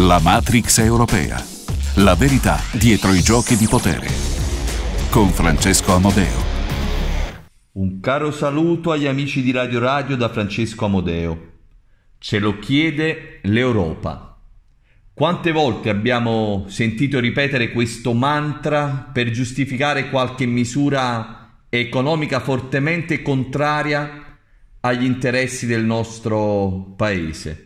La Matrix europea. La verità dietro i giochi di potere. Con Francesco Amodeo. Un caro saluto agli amici di Radio Radio da Francesco Amodeo. Ce lo chiede l'Europa. Quante volte abbiamo sentito ripetere questo mantra per giustificare qualche misura economica fortemente contraria agli interessi del nostro paese?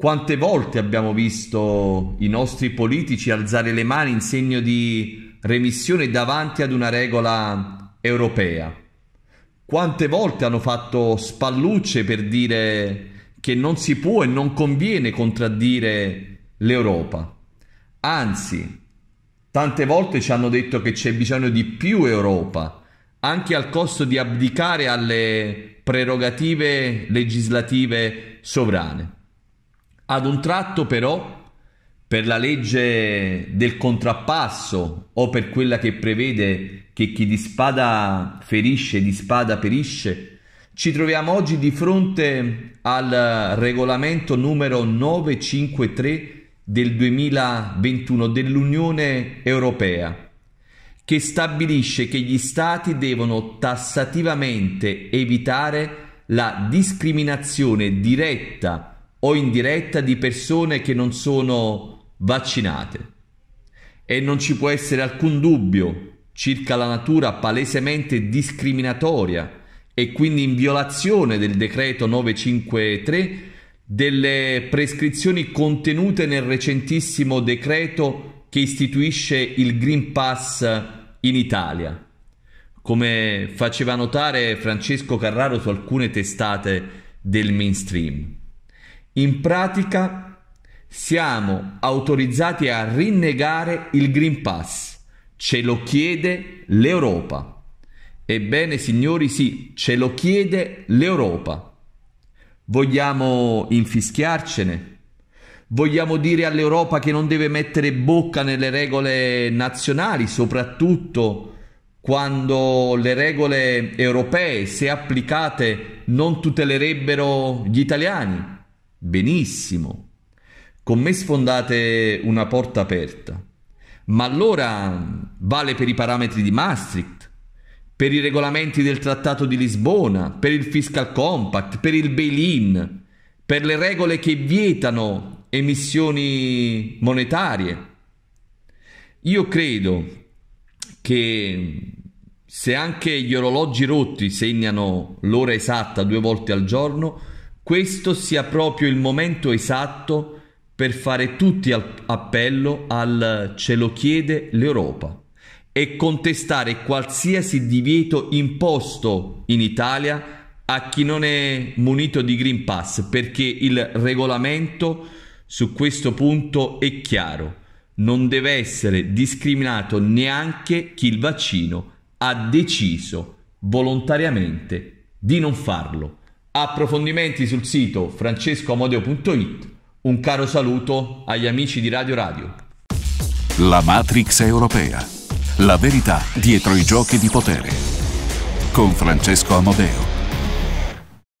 Quante volte abbiamo visto i nostri politici alzare le mani in segno di remissione davanti ad una regola europea? Quante volte hanno fatto spallucce per dire che non si può e non conviene contraddire l'Europa? Anzi, tante volte ci hanno detto che c'è bisogno di più Europa, anche al costo di abdicare alle prerogative legislative sovrane. Ad un tratto però, per la legge del contrappasso o per quella che prevede che chi di spada ferisce, di spada perisce, ci troviamo oggi di fronte al regolamento numero 953 del 2021 dell'Unione Europea che stabilisce che gli Stati devono tassativamente evitare la discriminazione diretta o in diretta di persone che non sono vaccinate e non ci può essere alcun dubbio circa la natura palesemente discriminatoria e quindi in violazione del decreto 953 delle prescrizioni contenute nel recentissimo decreto che istituisce il Green Pass in Italia. Come faceva notare Francesco Carraro su alcune testate del mainstream. In pratica siamo autorizzati a rinnegare il Green Pass, ce lo chiede l'Europa. Ebbene signori sì, ce lo chiede l'Europa. Vogliamo infischiarcene? Vogliamo dire all'Europa che non deve mettere bocca nelle regole nazionali, soprattutto quando le regole europee, se applicate, non tutelerebbero gli italiani? Benissimo, con me sfondate una porta aperta. Ma allora vale per i parametri di Maastricht, per i regolamenti del Trattato di Lisbona, per il Fiscal Compact, per il bail-in, per le regole che vietano emissioni monetarie. Io credo che se anche gli orologi rotti segnano l'ora esatta due volte al giorno, questo sia proprio il momento esatto per fare tutti appello al ce lo chiede l'Europa e contestare qualsiasi divieto imposto in Italia a chi non è munito di Green Pass perché il regolamento su questo punto è chiaro. Non deve essere discriminato neanche chi il vaccino ha deciso volontariamente di non farlo. Approfondimenti sul sito francescoamodeo.it. Un caro saluto agli amici di Radio Radio. La Matrix europea. La verità dietro i giochi di potere. Con Francesco Amodeo.